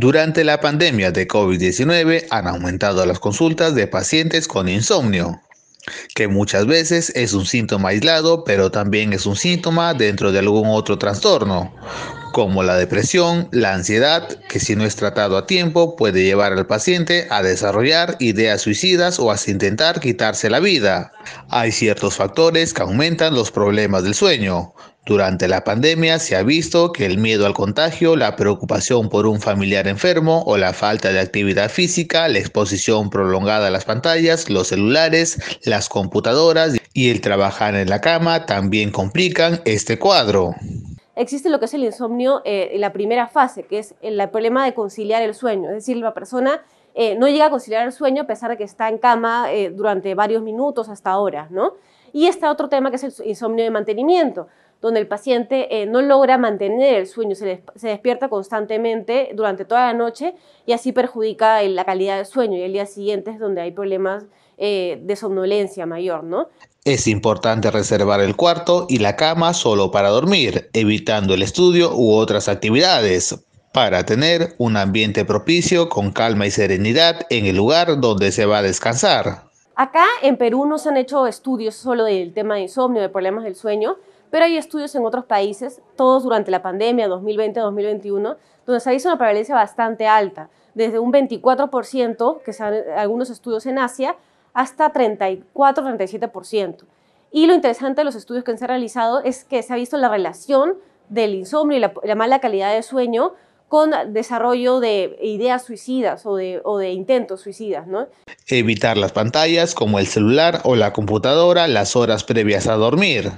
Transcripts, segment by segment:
Durante la pandemia de COVID-19 han aumentado las consultas de pacientes con insomnio, que muchas veces es un síntoma aislado, pero también es un síntoma dentro de algún otro trastorno, como la depresión, la ansiedad, que si no es tratado a tiempo puede llevar al paciente a desarrollar ideas suicidas o a intentar quitarse la vida. Hay ciertos factores que aumentan los problemas del sueño. Durante la pandemia se ha visto que el miedo al contagio, la preocupación por un familiar enfermo o la falta de actividad física, la exposición prolongada a las pantallas, los celulares, las computadoras y el trabajar en la cama también complican este cuadro existe lo que es el insomnio en eh, la primera fase, que es el, problema de conciliar el sueño. Es decir, la persona eh, no llega a conciliar el sueño a pesar de que está en cama eh, durante varios minutos hasta horas, ¿no? Y está otro tema que es el insomnio de mantenimiento, donde el paciente no logra mantener el sueño, se, se, despierta constantemente durante toda la noche y así perjudica la calidad del sueño y el día siguiente es donde hay problemas eh, de somnolencia mayor, ¿no? Es importante reservar el cuarto y la cama solo para dormir, evitando el estudio u otras actividades, para tener un ambiente propicio con calma y serenidad en el lugar donde se va a descansar. Acá en Perú no se han hecho estudios solo del tema de insomnio, de problemas del sueño, pero hay estudios en otros países, todos durante la pandemia 2020-2021, donde se ha visto una prevalencia bastante alta, desde un 24% que son algunos estudios en Asia hasta 34-37%. Y lo interesante de los estudios que se han realizado es que se ha visto la relación del insomnio y la, mala calidad de sueño con desarrollo de ideas suicidas o de, intentos suicidas, Evitar las pantallas como el celular o la computadora las horas previas a dormir.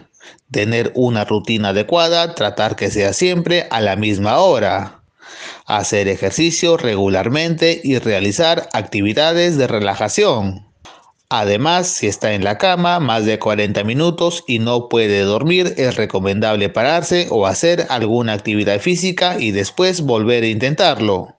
Tener una rutina adecuada, tratar que sea siempre a la misma hora. Hacer ejercicio regularmente y realizar actividades de relajación. Además, si está en la cama más de 40 minutos y no puede dormir, es recomendable pararse o hacer alguna actividad física y después volver a intentarlo.